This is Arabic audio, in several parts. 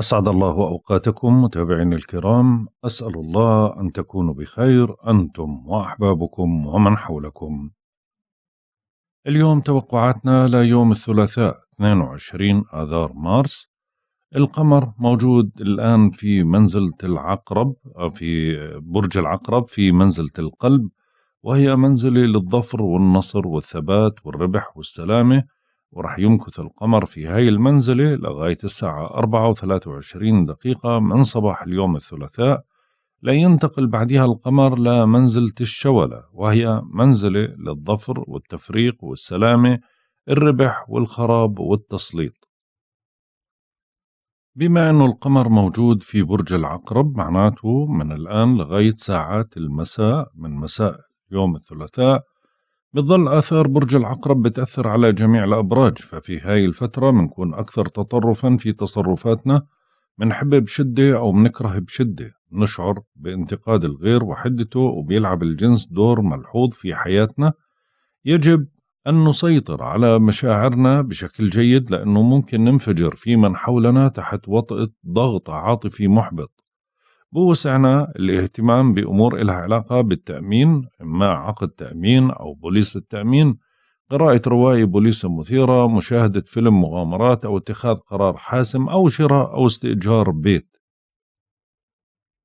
أسعد الله أوقاتكم متابعينا الكرام أسأل الله أن تكونوا بخير أنتم وأحبابكم ومن حولكم اليوم توقعاتنا ليوم الثلاثاء 22 آذار مارس القمر موجود الآن في منزلة العقرب آه، في برج العقرب في منزلة القلب وهي منزلة للظفر والنصر والثبات والربح والسلامة ورح يمكث القمر في هاي المنزلة لغاية الساعة 24 دقيقة من صباح اليوم الثلاثاء لينتقل بعدها القمر لمنزلة الشولة وهي منزلة للظفر والتفريق والسلامة الربح والخراب والتسليط بما أنه القمر موجود في برج العقرب معناته من الآن لغاية ساعات المساء من مساء يوم الثلاثاء بتظل آثار برج العقرب بتأثر على جميع الأبراج ففي هاي الفترة منكون أكثر تطرفا في تصرفاتنا منحب بشدة أو منكره بشدة نشعر بانتقاد الغير وحدته وبيلعب الجنس دور ملحوظ في حياتنا يجب أن نسيطر على مشاعرنا بشكل جيد لأنه ممكن ننفجر في من حولنا تحت وطئة ضغط عاطفي محبط بوسعنا الاهتمام بأمور لها علاقة بالتأمين إما عقد تأمين أو بوليس التأمين قراءة رواية بوليس مثيرة مشاهدة فيلم مغامرات أو اتخاذ قرار حاسم أو شراء أو استئجار بيت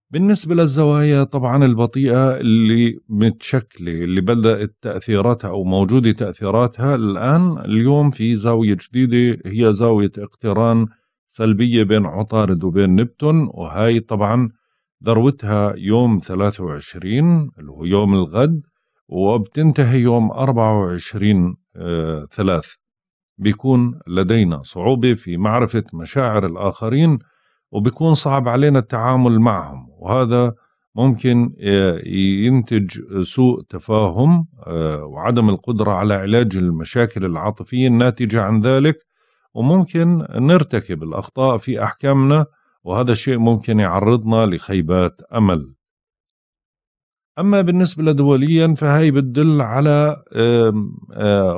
بالنسبة للزوايا طبعا البطيئة اللي متشكلة اللي بدأت تأثيراتها أو موجودة تأثيراتها الآن اليوم في زاوية جديدة هي زاوية اقتران سلبية بين عطارد وبين نبتون وهاي طبعا ذروتها يوم 23 اللي هو يوم الغد وبتنتهي يوم 24 آه، ثلاث بيكون لدينا صعوبة في معرفة مشاعر الآخرين وبيكون صعب علينا التعامل معهم وهذا ممكن آه، ينتج سوء تفاهم آه، وعدم القدرة على علاج المشاكل العاطفية الناتجة عن ذلك وممكن نرتكب الأخطاء في أحكامنا وهذا الشيء ممكن يعرضنا لخيبات أمل أما بالنسبة لدوليا فهي بتدل على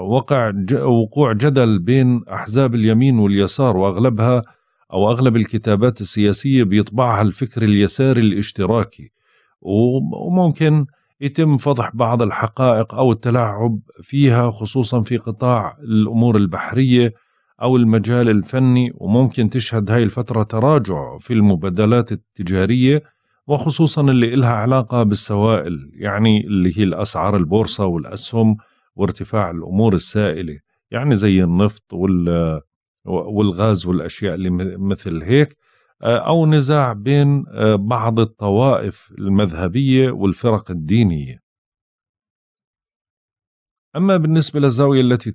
وقع وقوع جدل بين أحزاب اليمين واليسار وأغلبها أو أغلب الكتابات السياسية بيطبعها الفكر اليساري الاشتراكي وممكن يتم فضح بعض الحقائق أو التلاعب فيها خصوصا في قطاع الأمور البحرية أو المجال الفني وممكن تشهد هاي الفترة تراجع في المبادلات التجارية وخصوصا اللي إلها علاقة بالسوائل يعني اللي هي الأسعار البورصة والأسهم وارتفاع الأمور السائلة يعني زي النفط وال والغاز والأشياء اللي مثل هيك أو نزاع بين آه، بعض الطوائف المذهبية والفرق الدينية أما بالنسبة للزاوية التي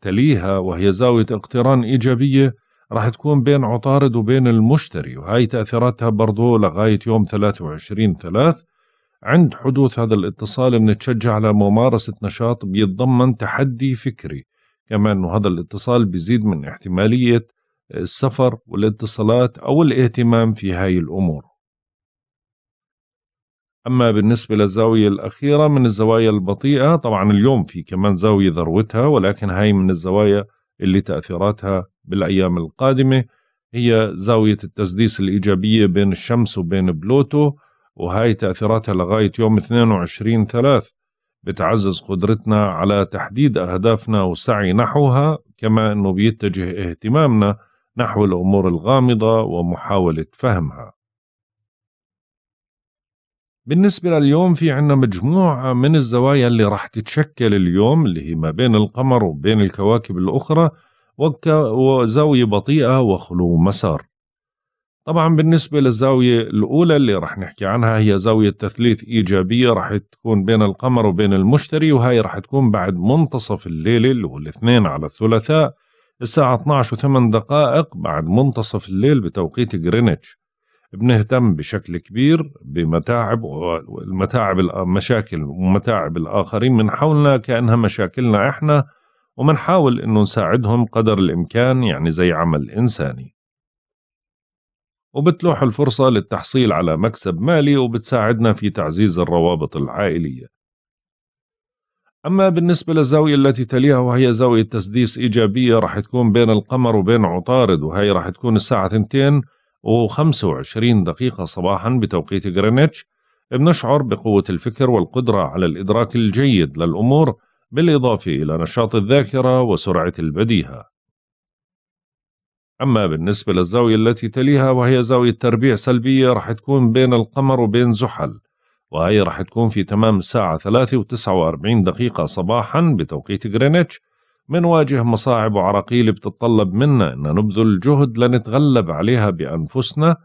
تليها وهي زاوية اقتران إيجابية راح تكون بين عطارد وبين المشتري وهي تأثيراتها برضو لغاية يوم 23 3 عند حدوث هذا الاتصال بنتشجع على ممارسة نشاط بيتضمن تحدي فكري كما أنه هذا الاتصال بيزيد من احتمالية السفر والاتصالات أو الاهتمام في هاي الأمور أما بالنسبة للزاوية الأخيرة من الزوايا البطيئة طبعا اليوم في كمان زاوية ذروتها ولكن هاي من الزوايا اللي تأثيراتها بالأيام القادمة هي زاوية التسديس الإيجابية بين الشمس وبين بلوتو وهاي تأثيراتها لغاية يوم 22 3 بتعزز قدرتنا على تحديد أهدافنا والسعي نحوها كما أنه بيتجه اهتمامنا نحو الأمور الغامضة ومحاولة فهمها بالنسبة لليوم في عنا مجموعة من الزوايا اللي راح تتشكل اليوم اللي هي ما بين القمر وبين الكواكب الأخرى وزاوية بطيئة وخلو مسار طبعا بالنسبة للزاوية الأولى اللي راح نحكي عنها هي زاوية تثليث إيجابية راح تكون بين القمر وبين المشتري وهي راح تكون بعد منتصف الليلة اللي هو الاثنين على الثلاثاء الساعة 12 و8 دقائق بعد منتصف الليل بتوقيت جرينتش بنهتم بشكل كبير بمتاعب والمتاعب مشاكل ومتاعب الآخرين من حولنا كأنها مشاكلنا إحنا ومنحاول إنه نساعدهم قدر الإمكان يعني زي عمل إنساني وبتلوح الفرصة للتحصيل على مكسب مالي وبتساعدنا في تعزيز الروابط العائلية أما بالنسبة للزاوية التي تليها وهي زاوية تسديس إيجابية راح تكون بين القمر وبين عطارد وهي راح تكون الساعة 2 و25 دقيقة صباحا بتوقيت جرينتش بنشعر بقوة الفكر والقدرة على الإدراك الجيد للأمور بالإضافة إلى نشاط الذاكرة وسرعة البديهة أما بالنسبة للزاوية التي تليها وهي زاوية تربيع سلبية رح تكون بين القمر وبين زحل وهي رح تكون في تمام الساعة 3 و49 دقيقة صباحا بتوقيت غرينتش منواجه مصاعب وعراقيل بتتطلب منا أن نبذل جهد لنتغلب عليها بأنفسنا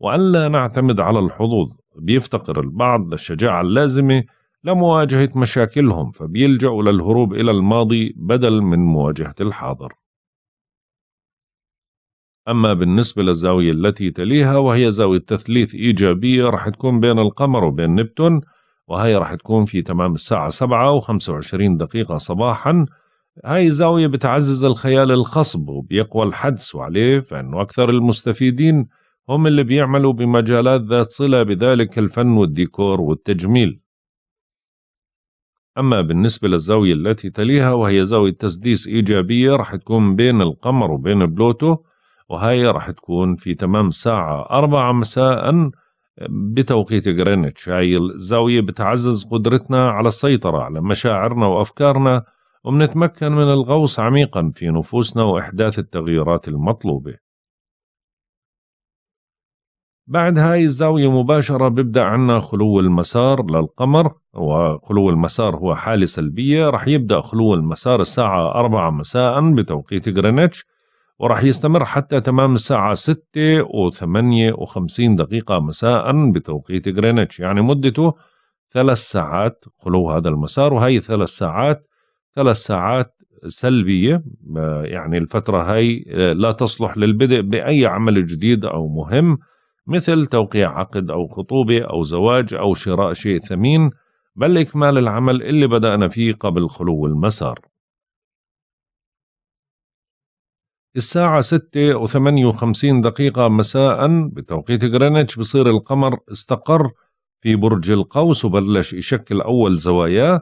وأن لا نعتمد على الحظوظ بيفتقر البعض للشجاعة اللازمة لمواجهة مشاكلهم فبيلجأوا للهروب إلى الماضي بدل من مواجهة الحاضر أما بالنسبة للزاوية التي تليها وهي زاوية تثليث إيجابية رح تكون بين القمر وبين نبتون وهي رح تكون في تمام الساعة 7 و25 دقيقة صباحاً هاي الزاوية بتعزز الخيال الخصب وبيقوى الحدس وعليه فإنه أكثر المستفيدين هم اللي بيعملوا بمجالات ذات صلة بذلك الفن والديكور والتجميل أما بالنسبة للزاوية التي تليها وهي زاوية تسديس إيجابية رح تكون بين القمر وبين بلوتو وهي رح تكون في تمام ساعة أربعة مساء بتوقيت غرينتش هاي الزاوية بتعزز قدرتنا على السيطرة على مشاعرنا وأفكارنا وبنتمكن من الغوص عميقا في نفوسنا وإحداث التغييرات المطلوبة بعد هاي الزاوية مباشرة بيبدأ عنا خلو المسار للقمر وخلو المسار هو حالة سلبية رح يبدأ خلو المسار الساعة 4 مساء بتوقيت غرينتش ورح يستمر حتى تمام الساعة 6 و 58 دقيقة مساء بتوقيت غرينتش يعني مدته ثلاث ساعات خلو هذا المسار وهي ثلاث ساعات ثلاث ساعات سلبية آه، يعني الفترة هاي آه، لا تصلح للبدء بأي عمل جديد أو مهم مثل توقيع عقد أو خطوبة أو زواج أو شراء شيء ثمين بل إكمال العمل اللي بدأنا فيه قبل خلو المسار الساعة 6 و 58 دقيقة مساء بتوقيت غرينتش بصير القمر استقر في برج القوس وبلش يشكل أول زواياه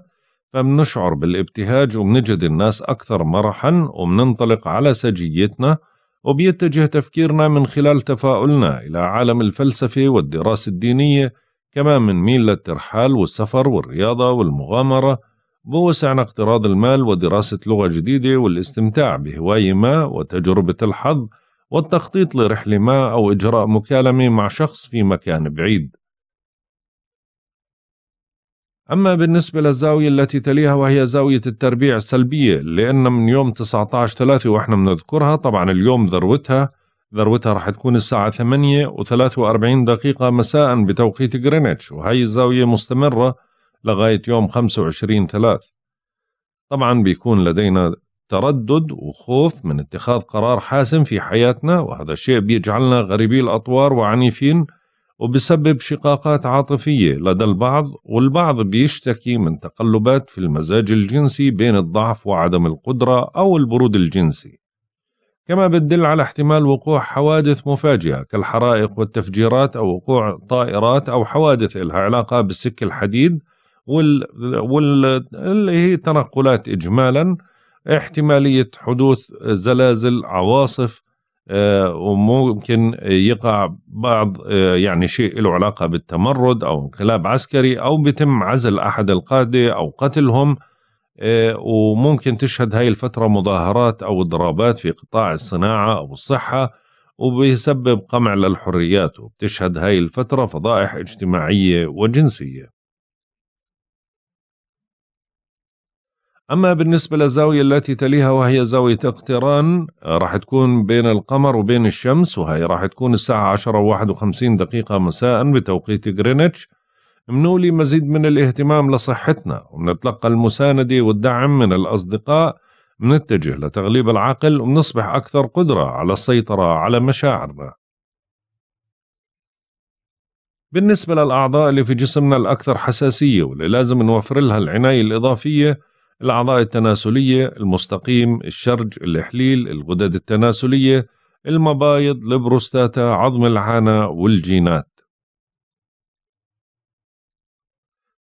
فبنشعر بالابتهاج وبنجد الناس أكثر مرحا وبننطلق على سجيتنا وبيتجه تفكيرنا من خلال تفاؤلنا إلى عالم الفلسفة والدراسة الدينية كمان ميل للترحال والسفر والرياضة والمغامرة بوسعنا اقتراض المال ودراسة لغة جديدة والاستمتاع بهواية ما وتجربة الحظ والتخطيط لرحلة ما أو إجراء مكالمة مع شخص في مكان بعيد أما بالنسبة للزاوية التي تليها وهي زاوية التربيع السلبية لأن من يوم 19 3 وإحنا بنذكرها طبعا اليوم ذروتها ذروتها رح تكون الساعة 8 و43 دقيقة مساء بتوقيت غرينتش وهي الزاوية مستمرة لغاية يوم 25 3 طبعا بيكون لدينا تردد وخوف من اتخاذ قرار حاسم في حياتنا وهذا الشيء بيجعلنا غريبي الأطوار وعنيفين وبسبب شقاقات عاطفية لدى البعض والبعض بيشتكي من تقلبات في المزاج الجنسي بين الضعف وعدم القدرة أو البرود الجنسي كما بتدل على احتمال وقوع حوادث مفاجئة كالحرائق والتفجيرات أو وقوع طائرات أو حوادث لها علاقة بالسك الحديد واللي اللي هي تنقلات إجمالا احتمالية حدوث زلازل عواصف آه، وممكن يقع بعض آه، يعني شيء له علاقة بالتمرد أو انقلاب عسكري أو بيتم عزل أحد القادة أو قتلهم آه، وممكن تشهد هاي الفترة مظاهرات أو اضرابات في قطاع الصناعة أو الصحة وبيسبب قمع للحريات وبتشهد هاي الفترة فضائح اجتماعية وجنسية أما بالنسبة للزاوية التي تليها وهي زاوية اقتران آه، راح تكون بين القمر وبين الشمس وهي راح تكون الساعة 10 وواحد وخمسين دقيقة مساء بتوقيت غرينتش منولي مزيد من الاهتمام لصحتنا وبنتلقى المساندة والدعم من الأصدقاء منتجه لتغليب العقل وبنصبح أكثر قدرة على السيطرة على مشاعرنا بالنسبة للأعضاء اللي في جسمنا الأكثر حساسية واللي لازم نوفر لها العناية الإضافية الأعضاء التناسلية المستقيم الشرج الإحليل الغدد التناسلية المبايض البروستاتا عظم العانة والجينات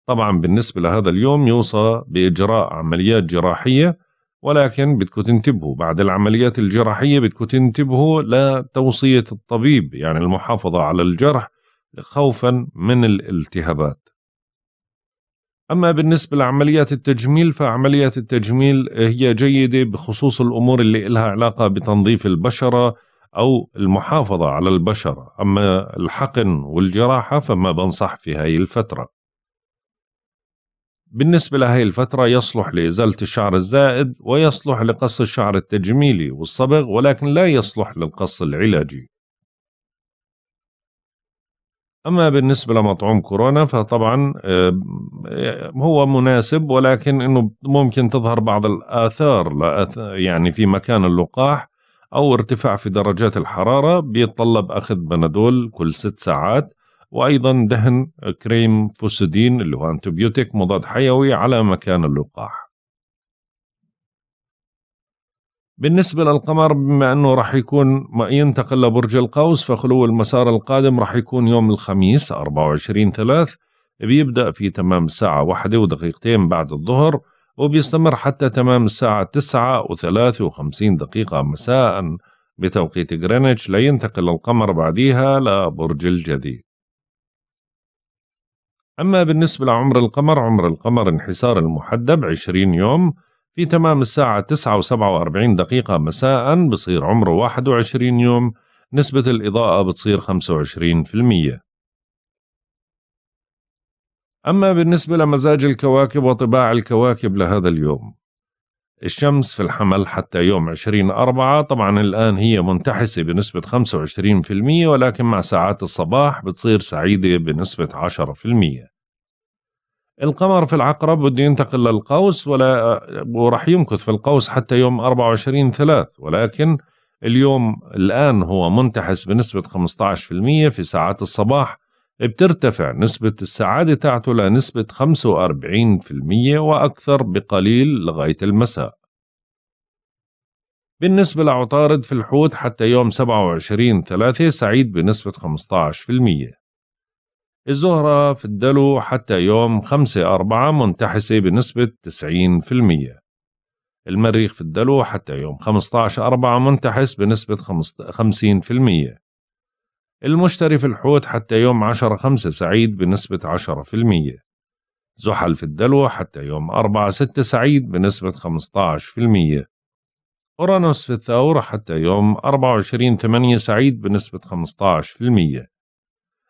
طبعا بالنسبة لهذا اليوم يوصى بإجراء عمليات جراحية ولكن بدكم تنتبهوا بعد العمليات الجراحية بدكم تنتبهوا لتوصية الطبيب يعني المحافظة على الجرح خوفا من الالتهابات أما بالنسبة لعمليات التجميل فعمليات التجميل هي جيدة بخصوص الأمور اللي لها علاقة بتنظيف البشرة أو المحافظة على البشرة أما الحقن والجراحة فما بنصح في هاي الفترة بالنسبة لهي الفترة يصلح لإزالة الشعر الزائد ويصلح لقص الشعر التجميلي والصبغ ولكن لا يصلح للقص العلاجي أما بالنسبة لمطعوم كورونا فطبعا آه، هو مناسب ولكن أنه ممكن تظهر بعض الآثار يعني في مكان اللقاح أو ارتفاع في درجات الحرارة بيتطلب أخذ بنادول كل ست ساعات وأيضا دهن كريم فوسيدين اللي هو أنتوبيوتيك مضاد حيوي على مكان اللقاح بالنسبة للقمر بما أنه راح يكون ينتقل لبرج القوس فخلو المسار القادم راح يكون يوم الخميس 24 ثلاث بيبدأ في تمام الساعة واحدة ودقيقتين بعد الظهر وبيستمر حتى تمام الساعة تسعة وثلاثة وخمسين دقيقة مساء بتوقيت غرينتش لينتقل القمر بعديها لبرج الجدي أما بالنسبة لعمر القمر عمر القمر انحسار المحدب 20 يوم في تمام الساعة 9 و47 دقيقة مساء بصير عمره 21 يوم نسبة الإضاءة بتصير 25% أما بالنسبة لمزاج الكواكب وطباع الكواكب لهذا اليوم الشمس في الحمل حتى يوم 20 أربعة طبعا الآن هي منتحسة بنسبة 25% ولكن مع ساعات الصباح بتصير سعيدة بنسبة 10% القمر في العقرب بده ينتقل للقوس ولا وراح يمكث في القوس حتى يوم 24 ثلاث ولكن اليوم الآن هو منتحس بنسبة 15% في ساعات الصباح بترتفع نسبة السعادة تاعته لنسبة 45% وأكثر بقليل لغاية المساء بالنسبة لعطارد في الحوت حتى يوم 27 3 سعيد بنسبة 15% الزهرة في الدلو حتى يوم 5 أربعة منتحسة بنسبة 90% المريخ في الدلو حتى يوم 15 أربعة منتحس بنسبة 50% المشتري في الحوت حتى يوم 10 5 سعيد بنسبة 10% زحل في الدلو حتى يوم 4 6 سعيد بنسبة 15% أورانوس في الثور حتى يوم 24 8 سعيد بنسبة المية.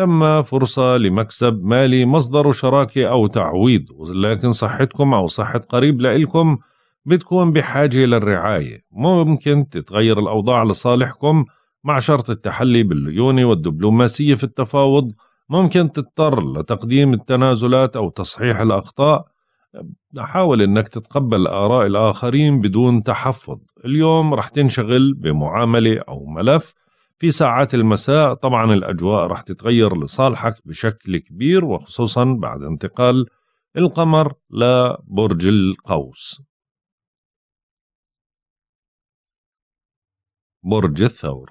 ثم فرصة لمكسب مالي مصدر شراكة أو تعويض لكن صحتكم أو صحة قريب لإلكم بتكون بحاجة للرعاية ممكن تتغير الأوضاع لصالحكم مع شرط التحلي بالليونة والدبلوماسية في التفاوض ممكن تضطر لتقديم التنازلات أو تصحيح الأخطاء حاول أنك تتقبل آراء الآخرين بدون تحفظ اليوم رح تنشغل بمعاملة أو ملف في ساعات المساء طبعا الأجواء راح تتغير لصالحك بشكل كبير وخصوصا بعد انتقال القمر لبرج القوس برج الثور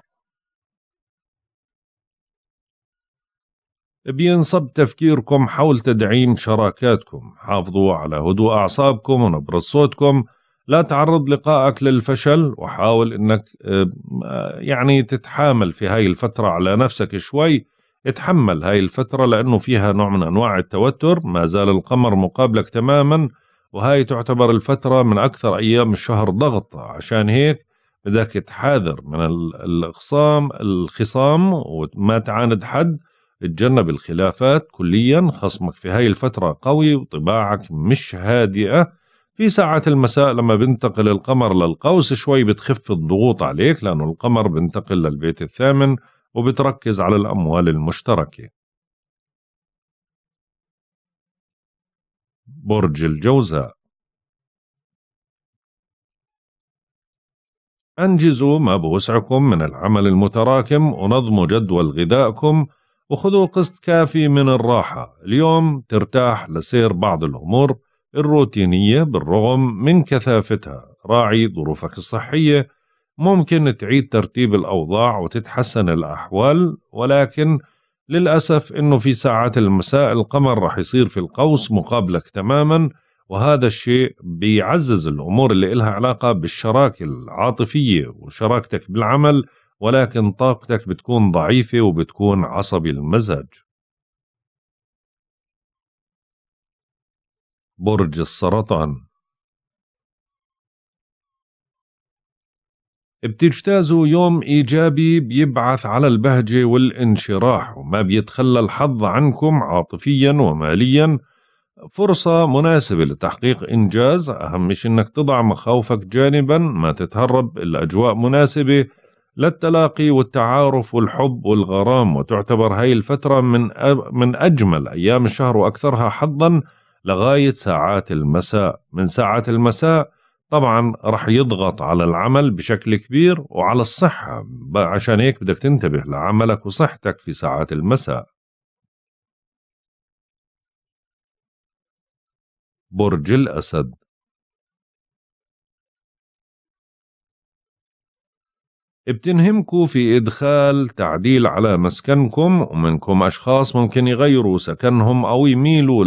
بينصب تفكيركم حول تدعيم شراكاتكم حافظوا على هدوء أعصابكم ونبرة صوتكم لا تعرض لقائك للفشل وحاول انك آه، يعني تتحامل في هاي الفترة على نفسك شوي اتحمل هاي الفترة لأنه فيها نوع من أنواع التوتر ما زال القمر مقابلك تماما وهاي تعتبر الفترة من أكثر أيام الشهر ضغط عشان هيك بدك تحاذر من الخصام الخصام وما تعاند حد تجنب الخلافات كليا خصمك في هاي الفترة قوي وطباعك مش هادئة في ساعات المساء لما بنتقل القمر للقوس شوي بتخف الضغوط عليك لأنه القمر بنتقل للبيت الثامن وبتركز على الأموال المشتركة برج الجوزاء أنجزوا ما بوسعكم من العمل المتراكم ونظموا جدول غذائكم وخذوا قسط كافي من الراحة اليوم ترتاح لسير بعض الأمور الروتينية بالرغم من كثافتها راعي ظروفك الصحية ممكن تعيد ترتيب الأوضاع وتتحسن الأحوال ولكن للأسف أنه في ساعات المساء القمر رح يصير في القوس مقابلك تماما وهذا الشيء بيعزز الأمور اللي إلها علاقة بالشراكة العاطفية وشراكتك بالعمل ولكن طاقتك بتكون ضعيفة وبتكون عصبي المزاج برج السرطان بتجتازوا يوم إيجابي بيبعث على البهجة والانشراح وما بيتخلى الحظ عنكم عاطفيا وماليا فرصة مناسبة لتحقيق إنجاز أهم مش إنك تضع مخاوفك جانبا ما تتهرب الأجواء مناسبة للتلاقي والتعارف والحب والغرام وتعتبر هاي الفترة من من أجمل أيام الشهر وأكثرها حظا لغاية ساعات المساء من ساعات المساء طبعا رح يضغط على العمل بشكل كبير وعلى الصحة عشان هيك بدك تنتبه لعملك وصحتك في ساعات المساء برج الأسد بتنهمكوا في إدخال تعديل على مسكنكم ومنكم أشخاص ممكن يغيروا سكنهم أو يميلوا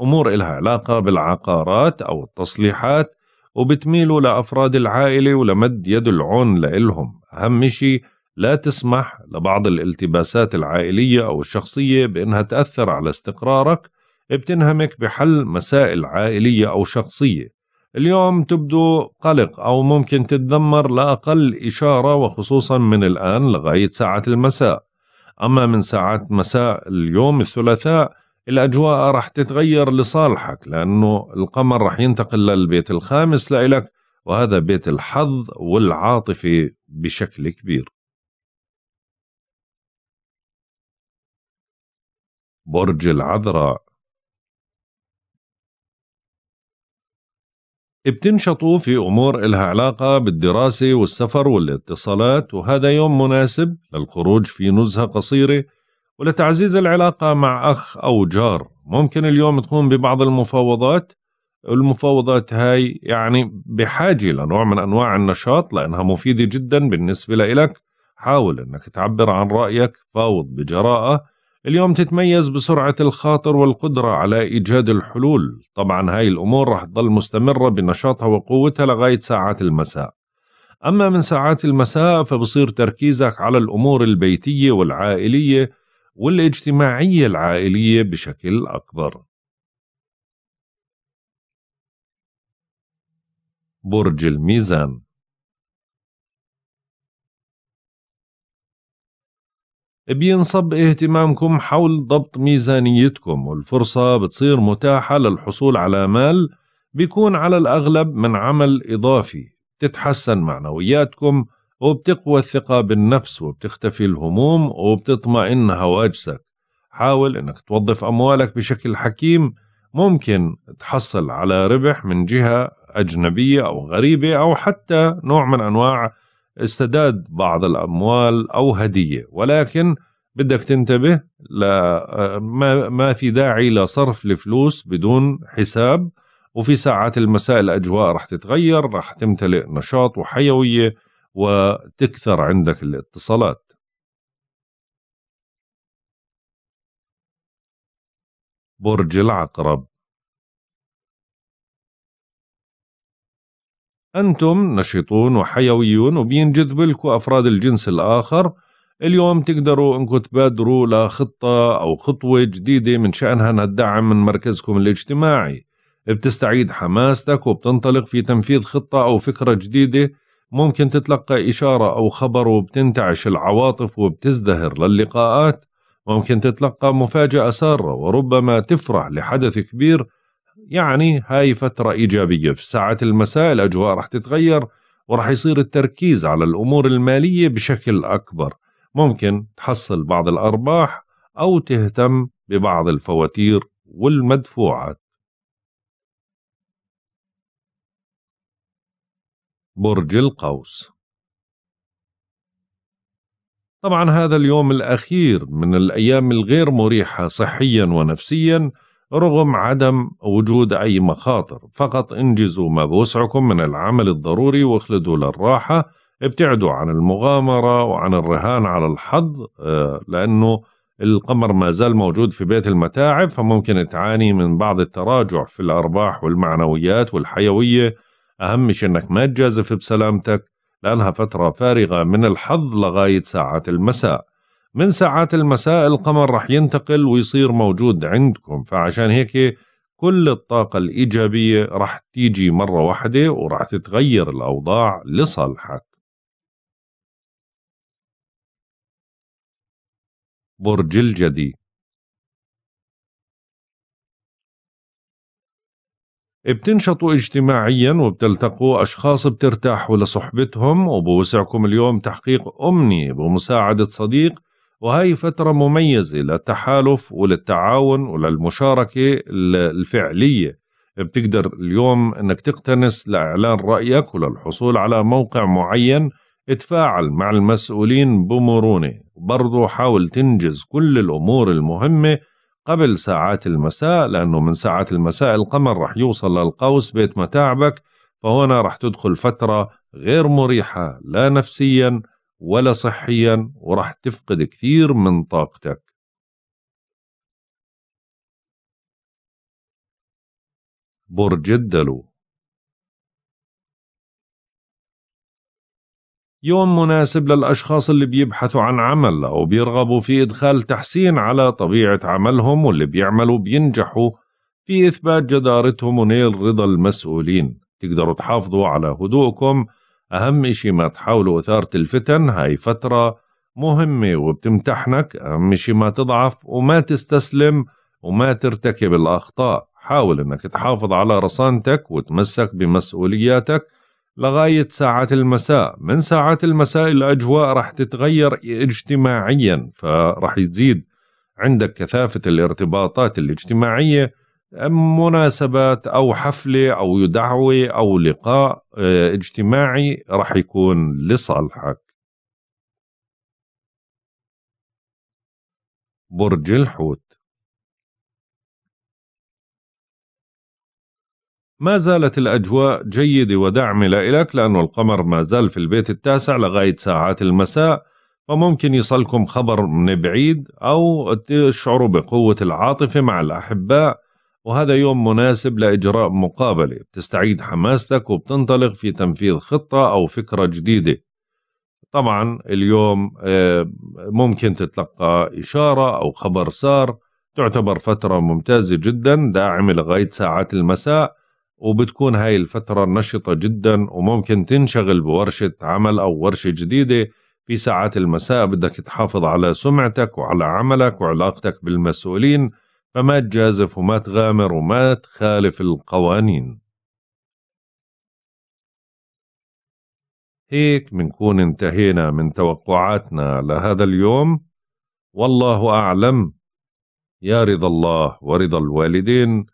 أمور إلها علاقة بالعقارات أو التصليحات وبتميلوا لأفراد العائلة ولمد يد العون لإلهم أهم شيء لا تسمح لبعض الالتباسات العائلية أو الشخصية بأنها تأثر على استقرارك بتنهمك بحل مسائل عائلية أو شخصية اليوم تبدو قلق أو ممكن تتذمر لأقل إشارة وخصوصا من الآن لغاية ساعة المساء أما من ساعات مساء اليوم الثلاثاء الاجواء راح تتغير لصالحك لانه القمر راح ينتقل للبيت الخامس لإلك وهذا بيت الحظ والعاطفه بشكل كبير. برج العذراء بتنشطوا في أمور إلها علاقة بالدراسة والسفر والاتصالات وهذا يوم مناسب للخروج في نزهة قصيرة ولتعزيز العلاقة مع أخ أو جار ممكن اليوم تقوم ببعض المفاوضات المفاوضات هاي يعني بحاجة لنوع من أنواع النشاط لأنها مفيدة جدا بالنسبة لإلك حاول أنك تعبر عن رأيك فاوض بجراءة اليوم تتميز بسرعة الخاطر والقدرة على إيجاد الحلول طبعا هاي الأمور رح تظل مستمرة بنشاطها وقوتها لغاية ساعات المساء أما من ساعات المساء فبصير تركيزك على الأمور البيتية والعائلية والاجتماعية العائلية بشكل أكبر برج الميزان بينصب اهتمامكم حول ضبط ميزانيتكم والفرصة بتصير متاحة للحصول على مال بيكون على الأغلب من عمل إضافي تتحسن معنوياتكم وبتقوى الثقة بالنفس وبتختفي الهموم وبتطمئن هواجسك حاول انك توظف اموالك بشكل حكيم ممكن تحصل على ربح من جهة أجنبية أو غريبة أو حتى نوع من أنواع استداد بعض الأموال أو هدية ولكن بدك تنتبه لا ما, ما في داعي لصرف الفلوس بدون حساب وفي ساعات المساء الأجواء رح تتغير رح تمتلئ نشاط وحيوية وتكثر عندك الاتصالات برج العقرب أنتم نشيطون وحيويون وبينجذب لكم أفراد الجنس الآخر اليوم تقدروا انكم تبادروا لخطة أو خطوة جديدة من شأنها أنها الدعم من مركزكم الاجتماعي بتستعيد حماستك وبتنطلق في تنفيذ خطة أو فكرة جديدة ممكن تتلقى إشارة أو خبر وبتنتعش العواطف وبتزدهر للقاءات ممكن تتلقى مفاجأة سارة وربما تفرح لحدث كبير يعني هاي فترة إيجابية في ساعات المساء الأجواء رح تتغير ورح يصير التركيز على الأمور المالية بشكل أكبر ممكن تحصل بعض الأرباح أو تهتم ببعض الفواتير والمدفوعات برج القوس طبعا هذا اليوم الأخير من الأيام الغير مريحة صحيا ونفسيا رغم عدم وجود أي مخاطر فقط انجزوا ما بوسعكم من العمل الضروري واخلدوا للراحة ابتعدوا عن المغامرة وعن الرهان على الحظ آه، لأنه القمر ما زال موجود في بيت المتاعب فممكن تعاني من بعض التراجع في الأرباح والمعنويات والحيوية أهم شيء أنك ما تجازف بسلامتك لأنها فترة فارغة من الحظ لغاية ساعات المساء من ساعات المساء القمر رح ينتقل ويصير موجود عندكم فعشان هيك كل الطاقة الإيجابية رح تيجي مرة واحدة ورح تتغير الأوضاع لصالحك برج الجدي بتنشطوا اجتماعيا وبتلتقوا أشخاص بترتاحوا لصحبتهم وبوسعكم اليوم تحقيق أمنية بمساعدة صديق وهي فترة مميزة للتحالف وللتعاون وللمشاركة الفعلية بتقدر اليوم أنك تقتنس لإعلان رأيك وللحصول على موقع معين اتفاعل مع المسؤولين بمرونة برضو حاول تنجز كل الأمور المهمة قبل ساعات المساء لأنه من ساعات المساء القمر رح يوصل للقوس بيت متاعبك فهنا رح تدخل فترة غير مريحة لا نفسيا ولا صحيا ورح تفقد كثير من طاقتك برج الدلو يوم مناسب للأشخاص اللي بيبحثوا عن عمل أو بيرغبوا في إدخال تحسين على طبيعة عملهم واللي بيعملوا بينجحوا في إثبات جدارتهم ونيل رضا المسؤولين تقدروا تحافظوا على هدوءكم أهم إشي ما تحاولوا إثارة الفتن هاي فترة مهمة وبتمتحنك أهم إشي ما تضعف وما تستسلم وما ترتكب الأخطاء حاول أنك تحافظ على رصانتك وتمسك بمسؤولياتك لغاية ساعات المساء من ساعات المساء الأجواء رح تتغير اجتماعيا فرح يزيد عندك كثافة الارتباطات الاجتماعية مناسبات أو حفلة أو دعوة أو لقاء آه، اجتماعي رح يكون لصالحك برج الحوت ما زالت الأجواء جيدة وداعمة لك لأن القمر ما زال في البيت التاسع لغاية ساعات المساء فممكن يصلكم خبر من بعيد أو تشعروا بقوة العاطفة مع الأحباء وهذا يوم مناسب لإجراء مقابلة بتستعيد حماستك وبتنطلق في تنفيذ خطة أو فكرة جديدة طبعا اليوم آه، ممكن تتلقى إشارة أو خبر سار تعتبر فترة ممتازة جدا داعمة لغاية ساعات المساء وبتكون هاي الفترة نشطة جدا وممكن تنشغل بورشة عمل أو ورشة جديدة في ساعات المساء بدك تحافظ على سمعتك وعلى عملك وعلاقتك بالمسؤولين فما تجازف وما تغامر وما تخالف القوانين هيك منكون انتهينا من توقعاتنا لهذا اليوم والله أعلم يا رضا الله ورضا الوالدين